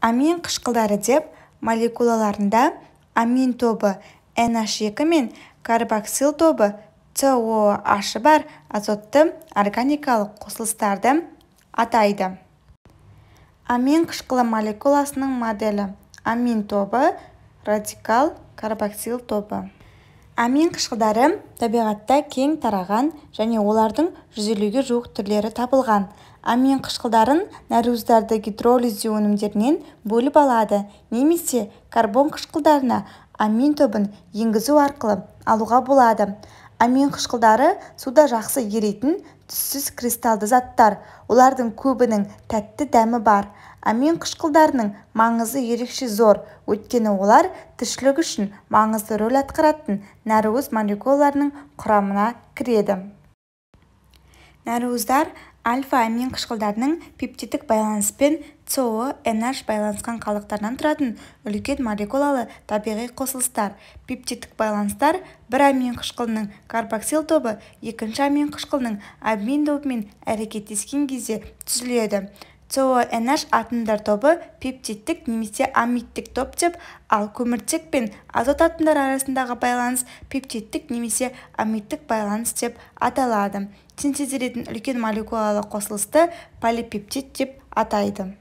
амин қышқылдары деп молекулаларында амин тобы nh мен карбоксил тобы cooh бар азотты органикалық қосылыстарды атайды амин қышқылы молекуласының моделі амин тобы радикал карбоксил тобы амин қышқылдары табиғатта кең тараған және олардың жүз елуге жуық түрлері табылған амин қышқылдарын нәруыздарды гидролиздеу өнімдерінен бөліп алады немесе карбон қышқылдарына амин тобын енгізу арқылы алуға болады амин қышқылдары суда жақсы еритін түссіз кристалды заттар олардың көбінің тәтті дәмі бар амин қышқылдарының маңызы ерекше зор өйткені олар тіршілік үшін маңызды рөл атқаратын нәруыз молекулаларының құрамына кіреді нәруыздар альфа-амин қышқылдарының пептидтік байланыспен co nh байланысқан қалдықтардан тұратын үлкен молекулалы табиғи қосылыстар пептидтік байланыстар бір амин қышқылының карбоксил тобы екінші амин қышқылының амин тобымен әрекеттескен кезде түзіледі цоэш атомдар тобы пептидтік немесе амидтік топ деп ал көміртек пен азот атомдары арасындағы байланыс пептидтік немесе амидтік байланыс деп аталады синтезделетін үлкен молекулалы қосылысты полипептид деп атайды